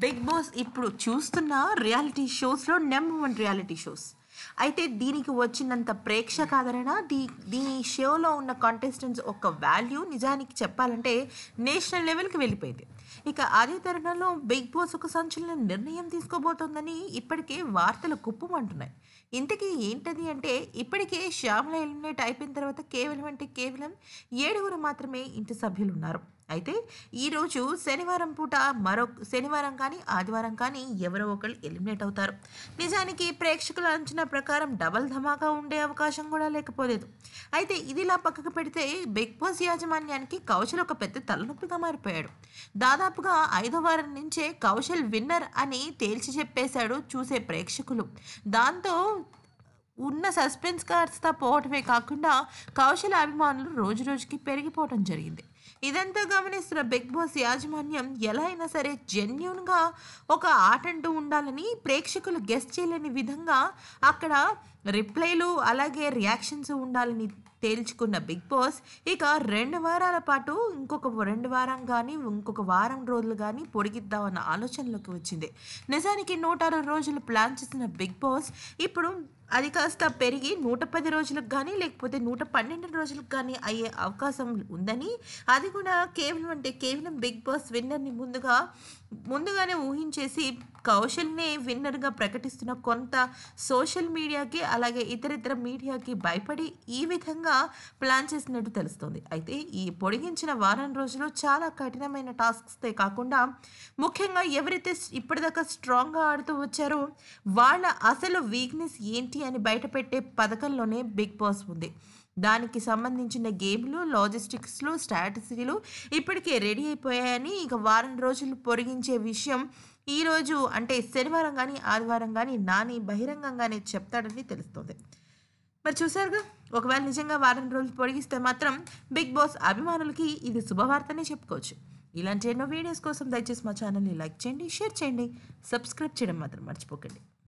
big Boss ఇప్పుడు చూస్తున్న reality షోస్లో నెంబర్ వన్ రియాలిటీ షోస్ అయితే దీనికి వచ్చినంత ప్రేక్షకాదరణ దీ దీని షోలో ఉన్న కంటెస్టెంట్స్ ఒక వాల్యూ నిజానికి చెప్పాలంటే నేషనల్ లెవెల్కి వెళ్ళిపోయింది ఇక అదే తరుణంలో బిగ్ బాస్ ఒక సంచలన నిర్ణయం తీసుకోబోతోందని ఇప్పటికే వార్తలు కుప్పమంటున్నాయి ఇంతకీ ఏంటది అంటే ఇప్పటికే శ్యామల ఎలిమినేట్ అయిపోయిన తర్వాత కేవలం అంటే కేవలం ఏడుగురు మాత్రమే ఇంటి సభ్యులు ఉన్నారు అయితే ఈరోజు శనివారం పూట మరో శనివారం కానీ ఆదివారం కానీ ఎవరో ఒకరు ఎలిమినేట్ అవుతారు నిజానికి ప్రేక్షకుల అంచనా ప్రకారం డబల్ ధమాకా ఉండే అవకాశం కూడా లేకపోలేదు అయితే ఇదిలా పక్కకు పెడితే బిగ్ బాస్ యాజమాన్యానికి కౌశల్ ఒక పెద్ద తలనొప్పిగా మారిపోయాడు దాదాపుగా ఐదో వారం నుంచే కౌశల్ విన్నర్ అని తేల్చి చెప్పేశాడు చూసే ప్రేక్షకులు దాంతో ఉన్న సస్పెన్స్ కాస్త పోవటమే కాకుండా కౌశల అభిమానులు రోజు రోజుకి పెరిగిపోవటం జరిగింది ఇదంతా గమనిస్తున్న బిగ్ బాస్ యాజమాన్యం ఎలా అయినా సరే జెన్యున్గా ఒక ఆటంటూ ఉండాలని ప్రేక్షకులు గెస్ట్ చేయలేని విధంగా అక్కడ రిప్లైలు అలాగే రియాక్షన్స్ ఉండాలని తేల్చుకున్న బిగ్ బాస్ ఇక రెండు వారాల పాటు ఇంకొక రెండు వారం కానీ ఇంకొక వారం రోజులు కానీ పొడిగిద్దామన్న ఆలోచనలోకి వచ్చింది నిజానికి నూట అరవై రోజులు ప్లాన్ చేసిన బిగ్ బాస్ ఇప్పుడు అది కాస్త పెరిగి నూట పది రోజులకు కానీ లేకపోతే నూట పన్నెండు రోజులకు కానీ అయ్యే అవకాశం ఉందని అది కూడా కేవలం అంటే కేవలం బిగ్ బాస్ విన్నర్ని ముందుగా ముందుగానే ఊహించేసి కౌశల్ని విన్నర్గా ప్రకటిస్తున్న కొంత సోషల్ మీడియాకి అలాగే ఇతరితర మీడియాకి భయపడి ఈ విధంగా ప్లాన్ చేసినట్టు తెలుస్తుంది అయితే ఈ పొడిగించిన వారం రోజులు చాలా కఠినమైన టాస్క్స్తే కాకుండా ముఖ్యంగా ఎవరైతే ఇప్పటిదాకా స్ట్రాంగ్గా ఆడుతూ వచ్చారో వాళ్ళ అసలు వీక్నెస్ ఏంటి అని బయటపెట్టే పథకంలోనే బిగ్ బాస్ ఉంది దానికి సంబంధించిన గేమ్లు లాజిస్టిక్స్లు స్ట్రాటజీలు ఇప్పటికే రెడీ అయిపోయాయని ఇక వారం రోజులు పొరిగి ఆలోచించే విషయం ఈరోజు అంటే శనివారం కానీ ఆదివారం కానీ నాని బహిరంగంగానే చెప్తాడని తెలుస్తుంది మరి చూసారుగా ఒకవేళ నిజంగా వారం రోజులు పొడిగిస్తే మాత్రం బిగ్ బాస్ అభిమానులకి ఇది శుభవార్తనే చెప్పుకోవచ్చు ఇలాంటి ఎన్నో వీడియోస్ కోసం దయచేసి మా ఛానల్ని లైక్ చేయండి షేర్ చేయండి సబ్స్క్రైబ్ చేయడం మాత్రం మర్చిపోకండి